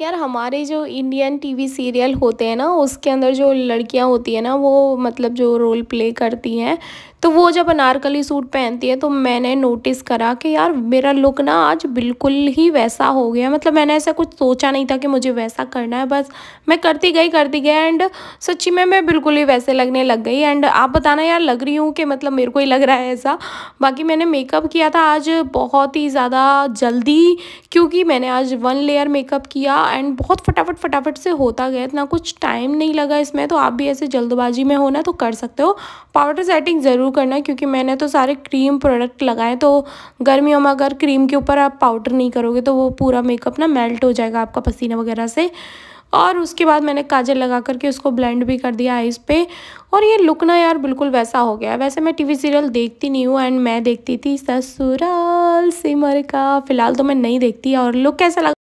यार हमारे जो इंडियन टीवी सीरियल होते हैं ना उसके अंदर जो लड़कियां होती हैं ना वो मतलब जो रोल प्ले करती हैं तो वो जब अनारकली सूट पहनती है तो मैंने नोटिस करा कि यार मेरा लुक ना आज बिल्कुल ही वैसा हो गया मतलब मैंने ऐसा कुछ सोचा नहीं था कि मुझे वैसा करना है बस मैं करती गई करती गई एंड सच्ची में मैं बिल्कुल ही वैसे लगने लग गई एंड आप बताना यार लग रही हूँ कि मतलब मेरे को ही लग रहा है ऐसा बाकी मैंने मेकअप किया था आज बहुत ही ज़्यादा जल्दी क्योंकि मैंने आज वन लेयर मेकअप किया था एंड बहुत फटाफट फटाफट से होता गया इतना कुछ टाइम नहीं लगा इसमें तो आप भी ऐसे जल्दबाजी में होना तो कर सकते हो पाउडर सेटिंग ज़रूर करना क्योंकि मैंने तो सारे क्रीम प्रोडक्ट लगाए तो गर्मियों में अगर क्रीम के ऊपर आप पाउडर नहीं करोगे तो वो पूरा मेकअप ना मेल्ट हो जाएगा आपका पसीना वगैरह से और उसके बाद मैंने काजल लगा करके उसको ब्लेंड भी कर दिया आइज़ पे और ये लुक ना यार बिल्कुल वैसा हो गया वैसे मैं टीवी सीरियल देखती नहीं हूँ एंड मैं देखती थी ससुराल सिमर का फ़िलहाल तो मैं नहीं देखती और लुक कैसा लगा